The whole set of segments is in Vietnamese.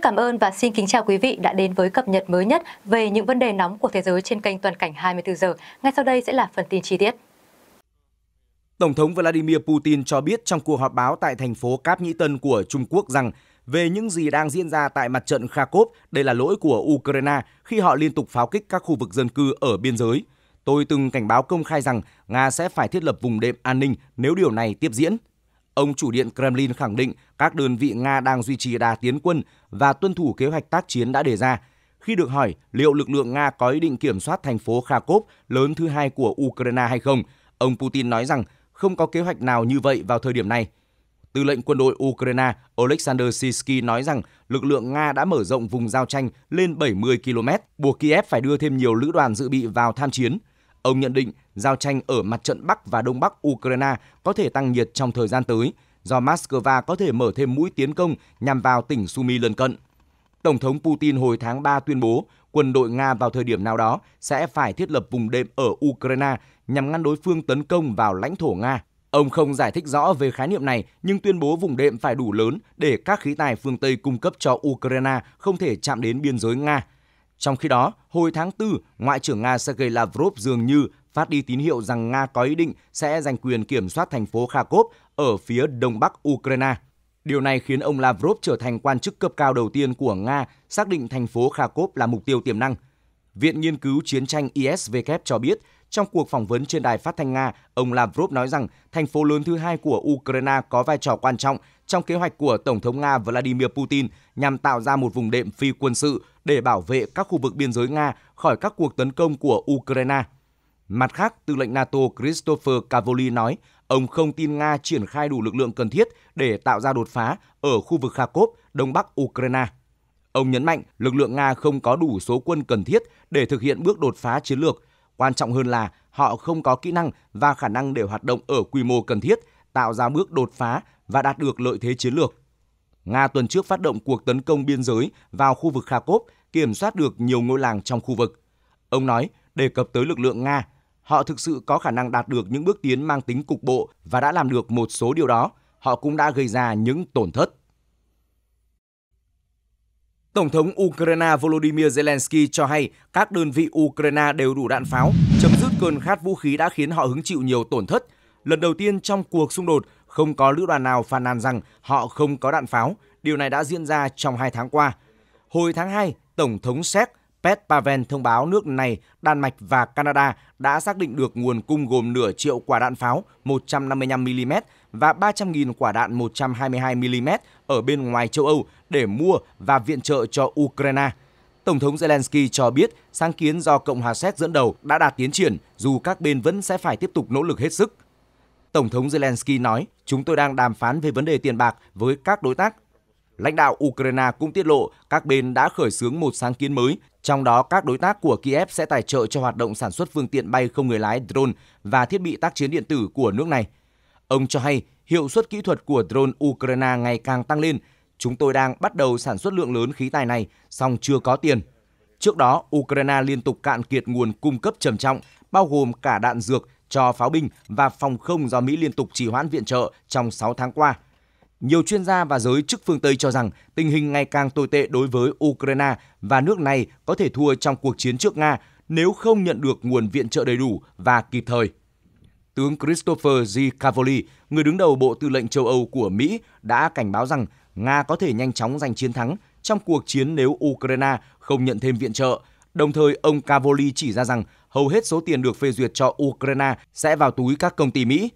Rất cảm ơn và xin kính chào quý vị đã đến với cập nhật mới nhất về những vấn đề nóng của thế giới trên kênh Toàn cảnh 24 giờ. Ngay sau đây sẽ là phần tin chi tiết. Tổng thống Vladimir Putin cho biết trong cuộc họp báo tại thành phố Cáp Nhĩ Tân của Trung Quốc rằng về những gì đang diễn ra tại mặt trận Kharkov, đây là lỗi của Ukraine khi họ liên tục pháo kích các khu vực dân cư ở biên giới. Tôi từng cảnh báo công khai rằng Nga sẽ phải thiết lập vùng đệm an ninh nếu điều này tiếp diễn – Ông chủ điện Kremlin khẳng định các đơn vị Nga đang duy trì đà tiến quân và tuân thủ kế hoạch tác chiến đã đề ra. Khi được hỏi liệu lực lượng Nga có ý định kiểm soát thành phố Kharkov lớn thứ hai của Ukraine hay không, ông Putin nói rằng không có kế hoạch nào như vậy vào thời điểm này. Tư lệnh quân đội Ukraine Oleksandr Sisky nói rằng lực lượng Nga đã mở rộng vùng giao tranh lên 70 km, buộc Kiev phải đưa thêm nhiều lữ đoàn dự bị vào tham chiến – Ông nhận định giao tranh ở mặt trận Bắc và Đông Bắc Ukraine có thể tăng nhiệt trong thời gian tới, do Moscow có thể mở thêm mũi tiến công nhằm vào tỉnh Sumy lân cận. Tổng thống Putin hồi tháng 3 tuyên bố quân đội Nga vào thời điểm nào đó sẽ phải thiết lập vùng đệm ở Ukraine nhằm ngăn đối phương tấn công vào lãnh thổ Nga. Ông không giải thích rõ về khái niệm này nhưng tuyên bố vùng đệm phải đủ lớn để các khí tài phương Tây cung cấp cho Ukraine không thể chạm đến biên giới Nga. Trong khi đó, hồi tháng 4, Ngoại trưởng Nga Sergei Lavrov dường như phát đi tín hiệu rằng Nga có ý định sẽ giành quyền kiểm soát thành phố Kharkov ở phía đông bắc Ukraine. Điều này khiến ông Lavrov trở thành quan chức cấp cao đầu tiên của Nga xác định thành phố Kharkov là mục tiêu tiềm năng. Viện Nghiên cứu Chiến tranh ISVK cho biết trong cuộc phỏng vấn trên đài phát thanh Nga, ông Lavrov nói rằng thành phố lớn thứ hai của Ukraine có vai trò quan trọng trong kế hoạch của Tổng thống Nga Vladimir Putin nhằm tạo ra một vùng đệm phi quân sự để bảo vệ các khu vực biên giới Nga khỏi các cuộc tấn công của Ukraine. Mặt khác, tư lệnh NATO Christopher Cavoli nói ông không tin Nga triển khai đủ lực lượng cần thiết để tạo ra đột phá ở khu vực Kharkov, đông bắc Ukraine. Ông nhấn mạnh lực lượng Nga không có đủ số quân cần thiết để thực hiện bước đột phá chiến lược Quan trọng hơn là họ không có kỹ năng và khả năng để hoạt động ở quy mô cần thiết, tạo ra bước đột phá và đạt được lợi thế chiến lược. Nga tuần trước phát động cuộc tấn công biên giới vào khu vực Kharkov, kiểm soát được nhiều ngôi làng trong khu vực. Ông nói, đề cập tới lực lượng Nga, họ thực sự có khả năng đạt được những bước tiến mang tính cục bộ và đã làm được một số điều đó, họ cũng đã gây ra những tổn thất. Tổng thống Ukraine Volodymyr Zelensky cho hay các đơn vị Ukraine đều đủ đạn pháo, chấm dứt cơn khát vũ khí đã khiến họ hứng chịu nhiều tổn thất. Lần đầu tiên trong cuộc xung đột, không có lữ đoàn nào phàn nàn rằng họ không có đạn pháo. Điều này đã diễn ra trong hai tháng qua. Hồi tháng 2, Tổng thống Séc Pet Paven thông báo nước này, Đan Mạch và Canada đã xác định được nguồn cung gồm nửa triệu quả đạn pháo 155mm và 300.000 quả đạn 122mm ở bên ngoài châu Âu để mua và viện trợ cho Ukraine. Tổng thống Zelensky cho biết sáng kiến do Cộng hòa Séc dẫn đầu đã đạt tiến triển dù các bên vẫn sẽ phải tiếp tục nỗ lực hết sức. Tổng thống Zelensky nói, chúng tôi đang đàm phán về vấn đề tiền bạc với các đối tác Lãnh đạo Ukraine cũng tiết lộ các bên đã khởi xướng một sáng kiến mới, trong đó các đối tác của Kiev sẽ tài trợ cho hoạt động sản xuất phương tiện bay không người lái drone và thiết bị tác chiến điện tử của nước này. Ông cho hay hiệu suất kỹ thuật của drone Ukraine ngày càng tăng lên. Chúng tôi đang bắt đầu sản xuất lượng lớn khí tài này, song chưa có tiền. Trước đó, Ukraine liên tục cạn kiệt nguồn cung cấp trầm trọng, bao gồm cả đạn dược cho pháo binh và phòng không do Mỹ liên tục trì hoãn viện trợ trong 6 tháng qua – nhiều chuyên gia và giới chức phương Tây cho rằng tình hình ngày càng tồi tệ đối với Ukraine và nước này có thể thua trong cuộc chiến trước Nga nếu không nhận được nguồn viện trợ đầy đủ và kịp thời. Tướng Christopher G. Cavoli, người đứng đầu Bộ Tư lệnh châu Âu của Mỹ, đã cảnh báo rằng Nga có thể nhanh chóng giành chiến thắng trong cuộc chiến nếu Ukraine không nhận thêm viện trợ. Đồng thời, ông Cavoli chỉ ra rằng hầu hết số tiền được phê duyệt cho Ukraine sẽ vào túi các công ty Mỹ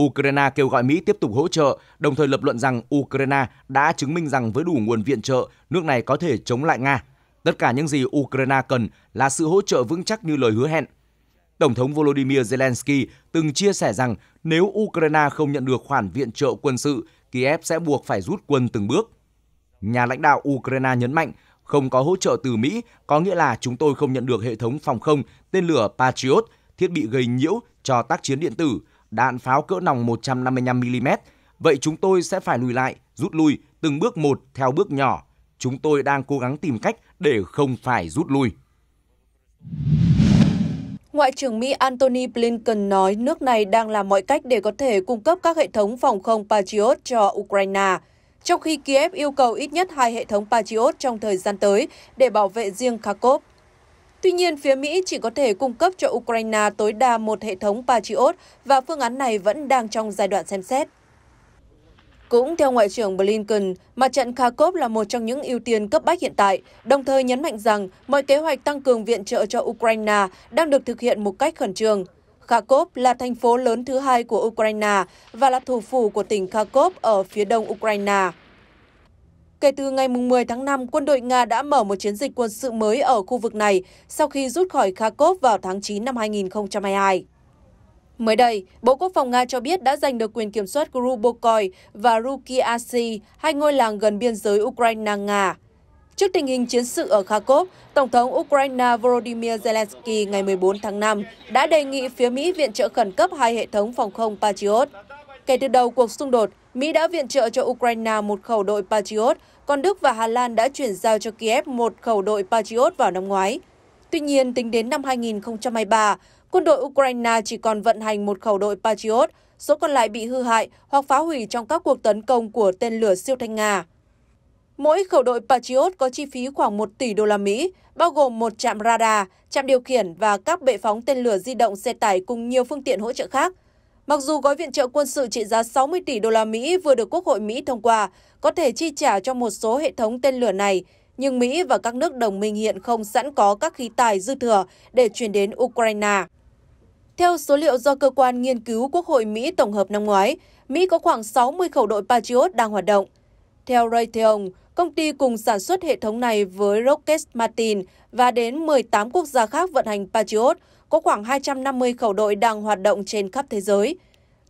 Ukraine kêu gọi Mỹ tiếp tục hỗ trợ, đồng thời lập luận rằng Ukraine đã chứng minh rằng với đủ nguồn viện trợ, nước này có thể chống lại Nga. Tất cả những gì Ukraine cần là sự hỗ trợ vững chắc như lời hứa hẹn. Tổng thống Volodymyr Zelensky từng chia sẻ rằng nếu Ukraine không nhận được khoản viện trợ quân sự, Kiev sẽ buộc phải rút quân từng bước. Nhà lãnh đạo Ukraine nhấn mạnh không có hỗ trợ từ Mỹ có nghĩa là chúng tôi không nhận được hệ thống phòng không, tên lửa Patriot, thiết bị gây nhiễu cho tác chiến điện tử, đạn pháo cỡ nòng 155mm, vậy chúng tôi sẽ phải lùi lại, rút lui từng bước một theo bước nhỏ. Chúng tôi đang cố gắng tìm cách để không phải rút lui. Ngoại trưởng Mỹ Antony Blinken nói nước này đang làm mọi cách để có thể cung cấp các hệ thống phòng không Patriot cho Ukraine, trong khi Kiev yêu cầu ít nhất hai hệ thống Patriot trong thời gian tới để bảo vệ riêng Kharkov. Tuy nhiên, phía Mỹ chỉ có thể cung cấp cho Ukraine tối đa một hệ thống Patriot và phương án này vẫn đang trong giai đoạn xem xét. Cũng theo Ngoại trưởng Blinken, mặt trận Kharkov là một trong những ưu tiên cấp bách hiện tại, đồng thời nhấn mạnh rằng mọi kế hoạch tăng cường viện trợ cho Ukraine đang được thực hiện một cách khẩn trương. Kharkov là thành phố lớn thứ hai của Ukraine và là thủ phủ của tỉnh Kharkov ở phía đông Ukraine. Kể từ ngày 10 tháng 5, quân đội Nga đã mở một chiến dịch quân sự mới ở khu vực này sau khi rút khỏi Kharkov vào tháng 9 năm 2022. Mới đây, Bộ Quốc phòng Nga cho biết đã giành được quyền kiểm soát Grubokoi và Rukiasi, hai ngôi làng gần biên giới Ukraine-Nga. Trước tình hình chiến sự ở Kharkov, Tổng thống Ukraine Volodymyr Zelensky ngày 14 tháng 5 đã đề nghị phía Mỹ viện trợ khẩn cấp hai hệ thống phòng không Patriot. Kể từ đầu cuộc xung đột, Mỹ đã viện trợ cho Ukraine một khẩu đội Patriot, còn Đức và Hà Lan đã chuyển giao cho Kiev một khẩu đội Patriot vào năm ngoái. Tuy nhiên, tính đến năm 2023, quân đội Ukraine chỉ còn vận hành một khẩu đội Patriot, số còn lại bị hư hại hoặc phá hủy trong các cuộc tấn công của tên lửa siêu thanh Nga. Mỗi khẩu đội Patriot có chi phí khoảng 1 tỷ đô la Mỹ, bao gồm một trạm radar, trạm điều khiển và các bệ phóng tên lửa di động xe tải cùng nhiều phương tiện hỗ trợ khác – Mặc dù gói viện trợ quân sự trị giá 60 tỷ đô la Mỹ vừa được Quốc hội Mỹ thông qua có thể chi trả cho một số hệ thống tên lửa này, nhưng Mỹ và các nước đồng minh hiện không sẵn có các khí tài dư thừa để chuyển đến Ukraine. Theo số liệu do Cơ quan Nghiên cứu Quốc hội Mỹ tổng hợp năm ngoái, Mỹ có khoảng 60 khẩu đội Patriot đang hoạt động. Theo Raytheon, Công ty cùng sản xuất hệ thống này với Rocket Martin và đến 18 quốc gia khác vận hành Patriot, có khoảng 250 khẩu đội đang hoạt động trên khắp thế giới.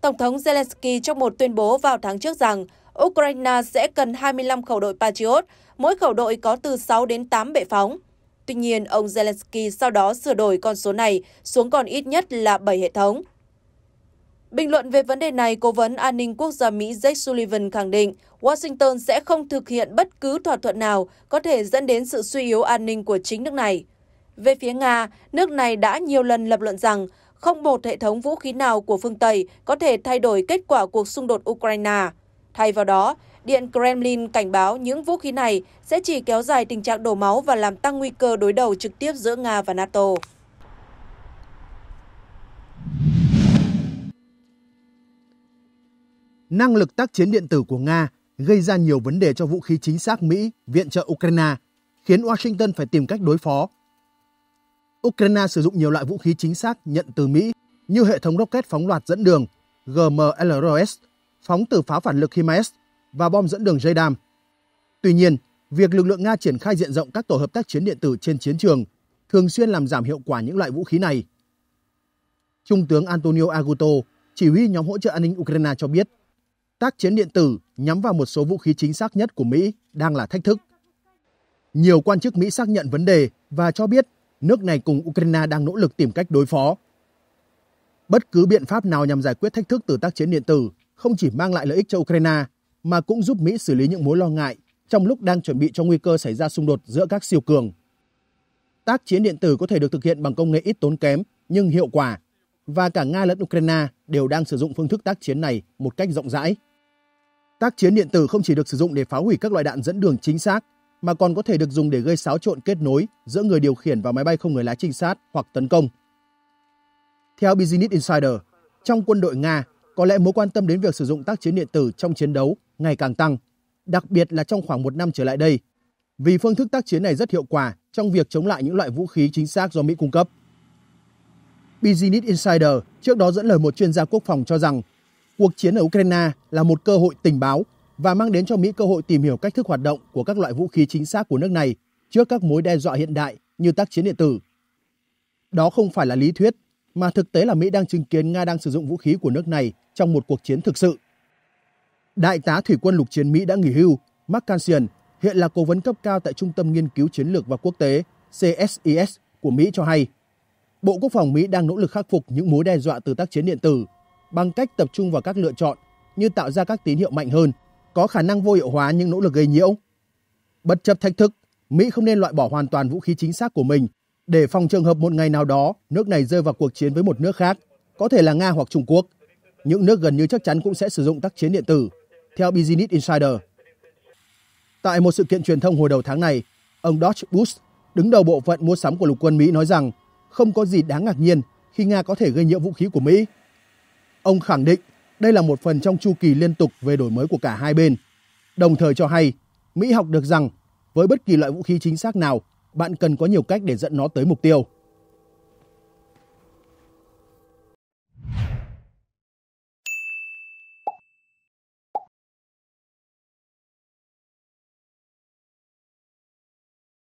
Tổng thống Zelensky trong một tuyên bố vào tháng trước rằng Ukraine sẽ cần 25 khẩu đội Patriot, mỗi khẩu đội có từ 6 đến 8 bệ phóng. Tuy nhiên, ông Zelensky sau đó sửa đổi con số này xuống còn ít nhất là 7 hệ thống. Bình luận về vấn đề này, Cố vấn An ninh Quốc gia Mỹ Jake Sullivan khẳng định Washington sẽ không thực hiện bất cứ thỏa thuận nào có thể dẫn đến sự suy yếu an ninh của chính nước này. Về phía Nga, nước này đã nhiều lần lập luận rằng không một hệ thống vũ khí nào của phương Tây có thể thay đổi kết quả cuộc xung đột Ukraine. Thay vào đó, Điện Kremlin cảnh báo những vũ khí này sẽ chỉ kéo dài tình trạng đổ máu và làm tăng nguy cơ đối đầu trực tiếp giữa Nga và NATO. năng lực tác chiến điện tử của Nga gây ra nhiều vấn đề cho vũ khí chính xác Mỹ viện trợ Ukraine, khiến Washington phải tìm cách đối phó. Ukraine sử dụng nhiều loại vũ khí chính xác nhận từ Mỹ như hệ thống rocket phóng loạt dẫn đường GMLRS, phóng từ pháo phản lực HIMARS và bom dẫn đường JDAM. Tuy nhiên, việc lực lượng Nga triển khai diện rộng các tổ hợp tác chiến điện tử trên chiến trường thường xuyên làm giảm hiệu quả những loại vũ khí này. Trung tướng Antonio Aguto, chỉ huy nhóm hỗ trợ an ninh Ukraine cho biết, tác chiến điện tử nhắm vào một số vũ khí chính xác nhất của Mỹ đang là thách thức. Nhiều quan chức Mỹ xác nhận vấn đề và cho biết nước này cùng Ukraine đang nỗ lực tìm cách đối phó. Bất cứ biện pháp nào nhằm giải quyết thách thức từ tác chiến điện tử không chỉ mang lại lợi ích cho Ukraine mà cũng giúp Mỹ xử lý những mối lo ngại trong lúc đang chuẩn bị cho nguy cơ xảy ra xung đột giữa các siêu cường. Tác chiến điện tử có thể được thực hiện bằng công nghệ ít tốn kém nhưng hiệu quả và cả Nga lẫn Ukraine đều đang sử dụng phương thức tác chiến này một cách rộng rãi. Tác chiến điện tử không chỉ được sử dụng để phá hủy các loại đạn dẫn đường chính xác, mà còn có thể được dùng để gây xáo trộn kết nối giữa người điều khiển và máy bay không người lái trinh sát hoặc tấn công. Theo Business Insider, trong quân đội Nga, có lẽ mối quan tâm đến việc sử dụng tác chiến điện tử trong chiến đấu ngày càng tăng, đặc biệt là trong khoảng một năm trở lại đây, vì phương thức tác chiến này rất hiệu quả trong việc chống lại những loại vũ khí chính xác do Mỹ cung cấp. Business Insider trước đó dẫn lời một chuyên gia quốc phòng cho rằng cuộc chiến ở Ukraine là một cơ hội tình báo và mang đến cho Mỹ cơ hội tìm hiểu cách thức hoạt động của các loại vũ khí chính xác của nước này trước các mối đe dọa hiện đại như tác chiến điện tử. Đó không phải là lý thuyết, mà thực tế là Mỹ đang chứng kiến Nga đang sử dụng vũ khí của nước này trong một cuộc chiến thực sự. Đại tá Thủy quân lục chiến Mỹ đã nghỉ hưu, Mark Cancian, hiện là cố vấn cấp cao tại Trung tâm Nghiên cứu Chiến lược và Quốc tế CSIS e của Mỹ cho hay, Bộ Quốc phòng Mỹ đang nỗ lực khắc phục những mối đe dọa từ tác chiến điện tử bằng cách tập trung vào các lựa chọn như tạo ra các tín hiệu mạnh hơn, có khả năng vô hiệu hóa những nỗ lực gây nhiễu. Bất chấp thách thức, Mỹ không nên loại bỏ hoàn toàn vũ khí chính xác của mình để phòng trường hợp một ngày nào đó nước này rơi vào cuộc chiến với một nước khác, có thể là Nga hoặc Trung Quốc. Những nước gần như chắc chắn cũng sẽ sử dụng tác chiến điện tử, theo Business Insider. Tại một sự kiện truyền thông hồi đầu tháng này, ông Dodge Bush, đứng đầu bộ phận mua sắm của lục quân Mỹ nói rằng không có gì đáng ngạc nhiên khi Nga có thể gây nhiễu vũ khí của Mỹ Ông khẳng định đây là một phần trong chu kỳ liên tục về đổi mới của cả hai bên. Đồng thời cho hay, Mỹ học được rằng với bất kỳ loại vũ khí chính xác nào, bạn cần có nhiều cách để dẫn nó tới mục tiêu.